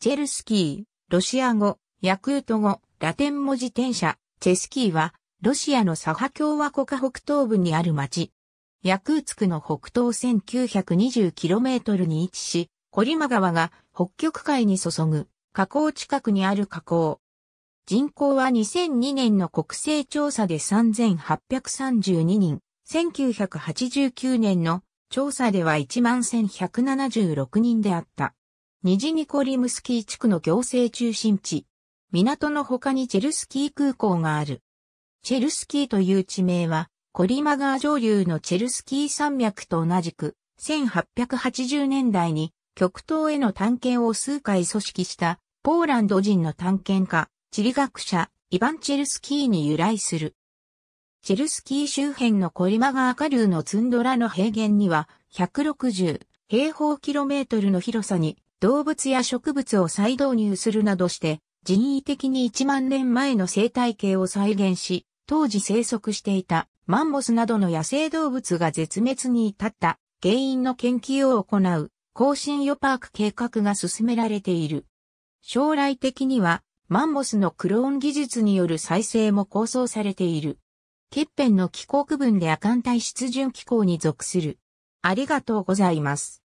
チェルスキー、ロシア語、ヤクート語、ラテン文字転写、チェスキーは、ロシアのサハ共和国北東部にある町。ヤクーツクの北東 1920km に位置し、コリマ川が北極海に注ぐ河口近くにある河口。人口は2002年の国勢調査で3832人、1989年の調査では11,176人であった。ニジニコリムスキー地区の行政中心地。港の他にチェルスキー空港がある。チェルスキーという地名は、コリマ川上流のチェルスキー山脈と同じく、1880年代に極東への探検を数回組織したポーランド人の探検家、地理学者、イヴァン・チェルスキーに由来する。チェルスキー周辺のコリマ川下流のツンドラの平原には160平方キロメートルの広さに動物や植物を再導入するなどして、人為的に1万年前の生態系を再現し、当時生息していたマンモスなどの野生動物が絶滅に至った原因の研究を行う更新予パーク計画が進められている。将来的にはマンモスのクローン技術による再生も構想されている。欠片の気候区分で亜寒帯湿潤気候に属する。ありがとうございます。